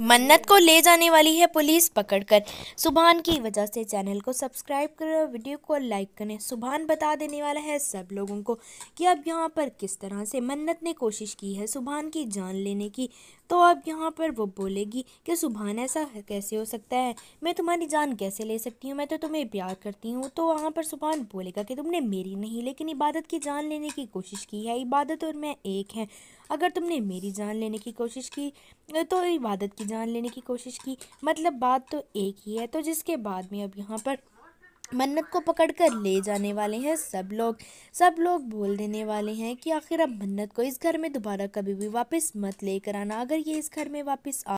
मन्नत को ले जाने वाली है पुलिस पकड़कर सुभान की वजह से चैनल को सब्सक्राइब करें वीडियो को लाइक करें सुभान बता देने वाला है सब लोगों को कि अब यहाँ पर किस तरह से मन्नत ने कोशिश की है सुभान की जान लेने की तो अब यहाँ पर वो बोलेगी कि सुबहान ऐसा कैसे हो सकता है मैं तुम्हारी जान कैसे ले सकती हूँ मैं तो तुम्हें प्यार करती हूँ तो वहाँ पर सुभान बोलेगा कि तुमने मेरी नहीं लेकिन इबादत की जान लेने की कोशिश की है इबादत और मैं एक हैं अगर तुमने मेरी जान लेने की कोशिश की तो इबादत की जान लेने की कोशिश की मतलब बात तो एक ही है तो जिसके बाद में अब यहाँ पर मन्नत को पकड़ कर ले जाने वाले हैं सब लोग सब लोग बोल देने वाले हैं कि आखिर अब मन्नत को इस घर में दोबारा कभी भी वापस मत लेकर आना अगर ये इस घर में वापस आ